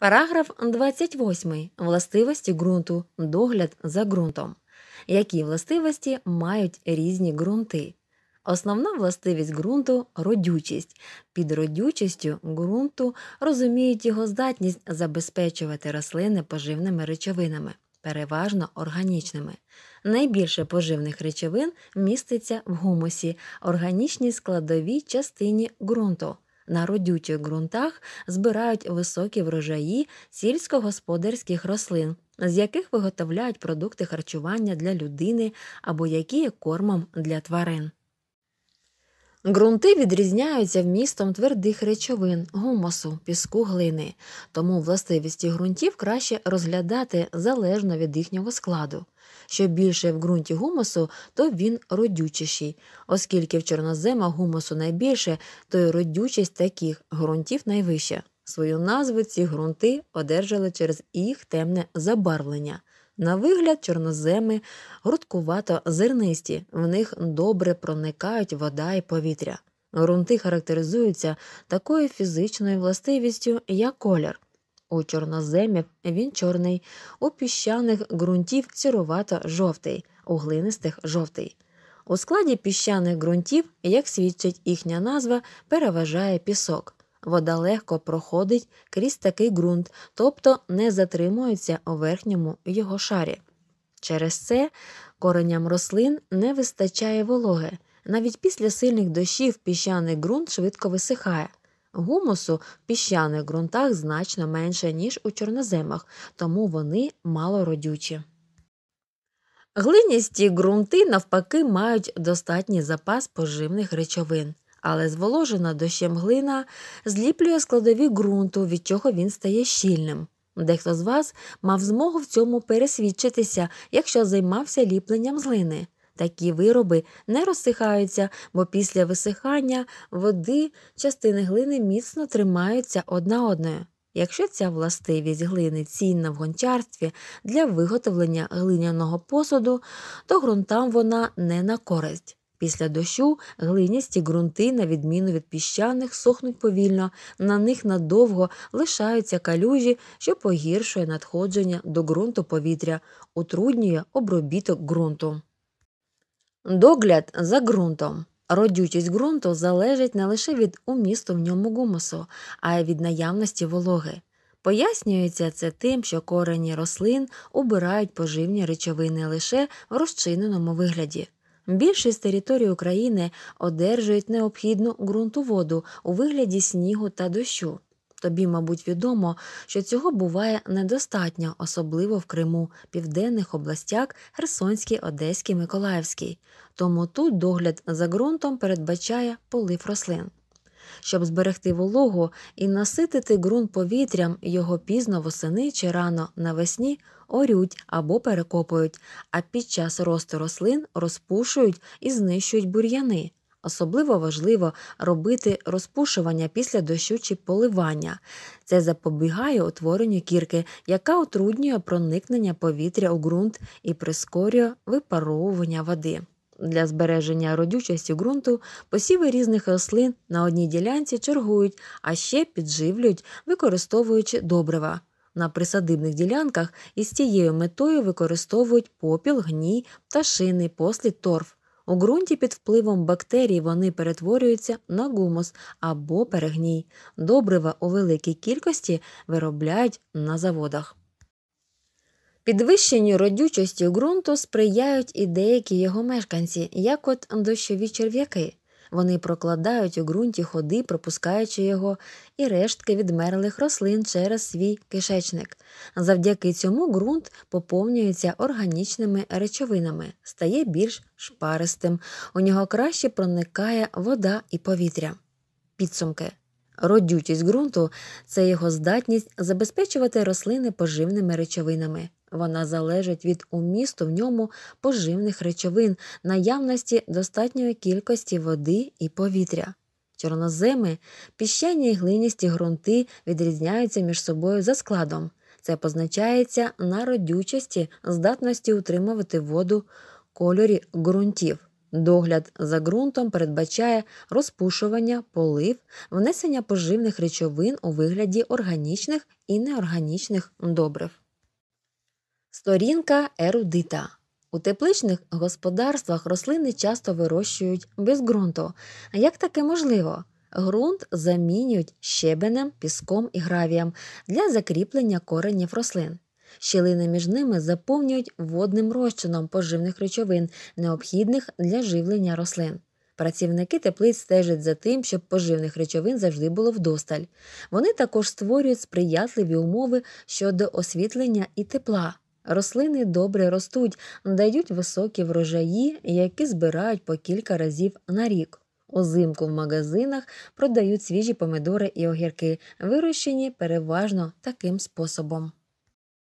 Параграф 28. Властивості ґрунту, догляд за ґрунтом. Які властивості мають різні ґрунти? Основна властивість ґрунту родючість. Під родючістю ґрунту розуміють його здатність забезпечувати рослини поживними речовинами, переважно органічними. Найбільше поживних речовин міститься в гумусі, органічній складовій частині ґрунту на родючих ґрунтах збирають високі врожаї сільськогосподарських рослин, з яких виготовляють продукти харчування для людини або які є кормом для тварин. Грунти відрізняються вмістом твердих речовин, гумосу, піску глини, тому властивості ґрунтів краще розглядати залежно від їхнього складу. Що більше в ґрунті гумусу, то він родючіший. Оскільки в чорнозема гумусу найбільше, то й родючість таких ґрунтів найвища. Свою назву ці ґрунти одержали через їх темне забарвлення. На вигляд, чорноземи грудкувато зернисті, в них добре проникають вода і повітря. Грунти характеризуються такою фізичною властивістю, як колір. У чорноземі він чорний, у піщаних ґрунтів сіровато жовтий, у глинистих жовтий. У складі піщаних ґрунтів, як свідчить їхня назва, переважає пісок. Вода легко проходить крізь такий ґрунт, тобто не затримується у верхньому його шарі. Через це кореням рослин не вистачає вологи. Навіть після сильних дощів піщаний ґрунт швидко висихає. Гумусу в піщаних ґрунтах значно менше, ніж у чорноземах, тому вони малородючі. Глиністі ґрунти, навпаки, мають достатній запас поживних речовин, але зволожена дощем глина зліплює складові ґрунту, від чого він стає щільним. Дехто з вас мав змогу в цьому пересвідчитися, якщо займався ліпленням з глини. Такі вироби не розсихаються, бо після висихання води частини глини міцно тримаються одна одною. Якщо ця властивість глини цінна в гончарстві для виготовлення глиняного посуду, то ґрунтам вона не на користь. Після дощу глиністі ґрунти, на відміну від піщаних, сохнуть повільно, на них надовго лишаються калюжі, що погіршує надходження до ґрунту повітря, утруднює обробіток ґрунту. Догляд за ґрунтом. Родючість ґрунту залежить не лише від умісту в ньому гумусу, а й від наявності вологи. Пояснюється це тим, що корені рослин убирають поживні речовини лише в розчиненому вигляді. Більшість територій України одержують необхідну ґрунтоводу у вигляді снігу та дощу. Тобі, мабуть, відомо, що цього буває недостатньо, особливо в Криму, південних областях Херсонській, Одеській, Миколаївській. Тому тут догляд за ґрунтом передбачає полив рослин. Щоб зберегти вологу і наситити ґрунт повітрям, його пізно восени чи рано навесні орють або перекопують, а під час росту рослин розпушують і знищують бур'яни. Особливо важливо робити розпушування після дощу чи поливання. Це запобігає утворенню кірки, яка утруднює проникнення повітря у ґрунт і прискорює випаровування води. Для збереження родючості ґрунту посіви різних рослин на одній ділянці чергують, а ще підживлюють, використовуючи добрива. На присадибних ділянках із цією метою використовують попіл, гній, пташини, послід, торф. У ґрунті під впливом бактерій вони перетворюються на гумус або перегній. Добрива у великій кількості виробляють на заводах. Підвищенню родючості ґрунту сприяють і деякі його мешканці, як от дощові черв'яки. Вони прокладають у ґрунті ходи, пропускаючи його, і рештки відмерлих рослин через свій кишечник. Завдяки цьому ґрунт поповнюється органічними речовинами, стає більш шпаристим. У нього краще проникає вода і повітря. Підсумки. Родючість ґрунту це його здатність забезпечувати рослини поживними речовинами. Вона залежить від умісту в ньому поживних речовин, наявності достатньої кількості води і повітря. Чорноземи, піщані і глиністі ґрунти відрізняються між собою за складом. Це позначається на родючості, здатності утримувати воду кольорі ґрунтів. Догляд за ґрунтом передбачає розпушування, полив, внесення поживних речовин у вигляді органічних і неорганічних добрив. Сторінка ерудита. У тепличних господарствах рослини часто вирощують без ґрунту. Як таке можливо? Ґрунт замінюють щебенем, піском і гравієм для закріплення коренів рослин. Щілини між ними заповнюють водним розчином поживних речовин, необхідних для живлення рослин. Працівники теплиць стежать за тим, щоб поживних речовин завжди було вдосталь. Вони також створюють сприятливі умови щодо освітлення і тепла. Рослини добре ростуть, дають високі врожаї, які збирають по кілька разів на рік. Озимку в магазинах продають свіжі помидори і огірки, вирощені переважно таким способом.